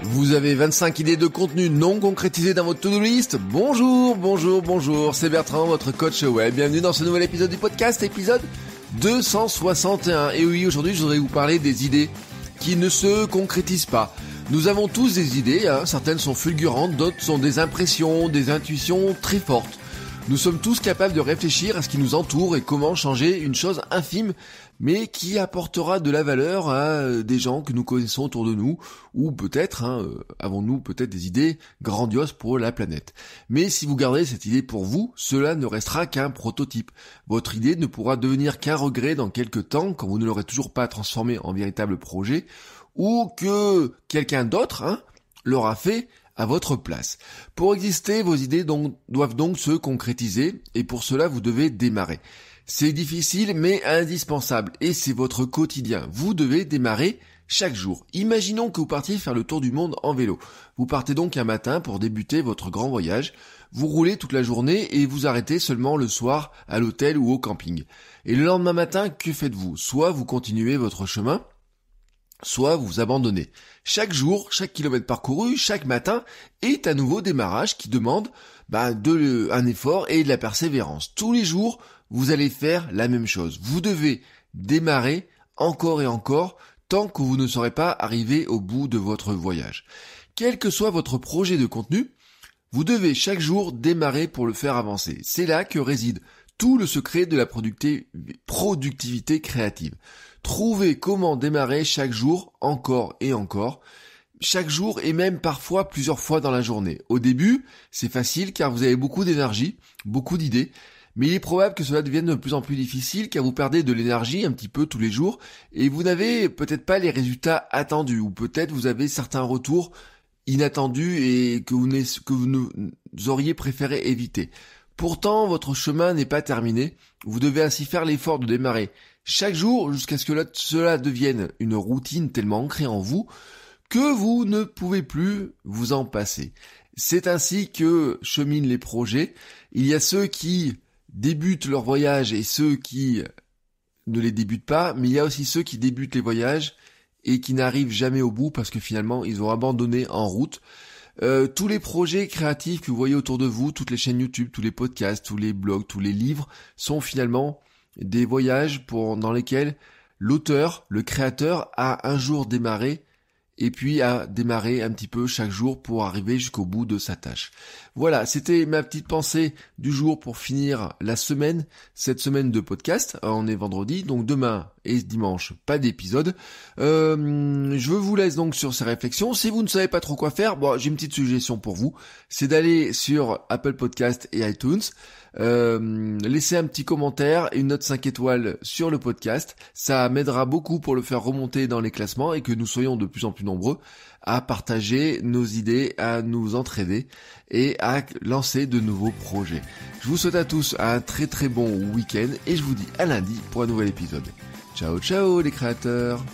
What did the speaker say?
Vous avez 25 idées de contenu non concrétisées dans votre to-do list Bonjour, bonjour, bonjour, c'est Bertrand, votre coach web. Bienvenue dans ce nouvel épisode du podcast, épisode 261. Et oui, aujourd'hui, je voudrais vous parler des idées qui ne se concrétisent pas. Nous avons tous des idées, hein. certaines sont fulgurantes, d'autres sont des impressions, des intuitions très fortes. Nous sommes tous capables de réfléchir à ce qui nous entoure et comment changer une chose infime mais qui apportera de la valeur à euh, des gens que nous connaissons autour de nous, ou peut-être hein, euh, avons-nous peut-être des idées grandioses pour la planète. Mais si vous gardez cette idée pour vous, cela ne restera qu'un prototype. Votre idée ne pourra devenir qu'un regret dans quelques temps quand vous ne l'aurez toujours pas transformée en véritable projet, ou que quelqu'un d'autre hein, l'aura fait à votre place. Pour exister, vos idées doivent donc se concrétiser et pour cela vous devez démarrer. C'est difficile mais indispensable et c'est votre quotidien. Vous devez démarrer chaque jour. Imaginons que vous partiez faire le tour du monde en vélo. Vous partez donc un matin pour débuter votre grand voyage. Vous roulez toute la journée et vous arrêtez seulement le soir à l'hôtel ou au camping. Et le lendemain matin, que faites-vous Soit vous continuez votre chemin, soit vous abandonnez. Chaque jour, chaque kilomètre parcouru, chaque matin est un nouveau démarrage qui demande bah, de, un effort et de la persévérance. Tous les jours, vous allez faire la même chose. Vous devez démarrer encore et encore tant que vous ne serez pas arrivé au bout de votre voyage. Quel que soit votre projet de contenu, vous devez chaque jour démarrer pour le faire avancer. C'est là que réside tout le secret de la productivité créative. Trouver comment démarrer chaque jour encore et encore, chaque jour et même parfois plusieurs fois dans la journée. Au début, c'est facile car vous avez beaucoup d'énergie, beaucoup d'idées, mais il est probable que cela devienne de plus en plus difficile car vous perdez de l'énergie un petit peu tous les jours et vous n'avez peut-être pas les résultats attendus ou peut-être vous avez certains retours inattendus et que vous, que vous auriez préféré éviter. Pourtant, votre chemin n'est pas terminé. Vous devez ainsi faire l'effort de démarrer chaque jour jusqu'à ce que cela devienne une routine tellement ancrée en vous que vous ne pouvez plus vous en passer. C'est ainsi que cheminent les projets. Il y a ceux qui débutent leur voyage et ceux qui ne les débutent pas, mais il y a aussi ceux qui débutent les voyages et qui n'arrivent jamais au bout parce que finalement ils ont abandonné en route. Euh, tous les projets créatifs que vous voyez autour de vous, toutes les chaînes YouTube, tous les podcasts, tous les blogs, tous les livres, sont finalement des voyages pour, dans lesquels l'auteur, le créateur a un jour démarré et puis à démarrer un petit peu chaque jour pour arriver jusqu'au bout de sa tâche. Voilà, c'était ma petite pensée du jour pour finir la semaine, cette semaine de podcast. Euh, on est vendredi, donc demain et dimanche, pas d'épisode. Euh, je vous laisse donc sur ces réflexions. Si vous ne savez pas trop quoi faire, bon, j'ai une petite suggestion pour vous, c'est d'aller sur Apple Podcast et iTunes. Euh, laissez un petit commentaire et une note 5 étoiles sur le podcast. Ça m'aidera beaucoup pour le faire remonter dans les classements et que nous soyons de plus en plus nombreux à partager nos idées, à nous entraider et à lancer de nouveaux projets. Je vous souhaite à tous un très très bon week-end et je vous dis à lundi pour un nouvel épisode. Ciao ciao les créateurs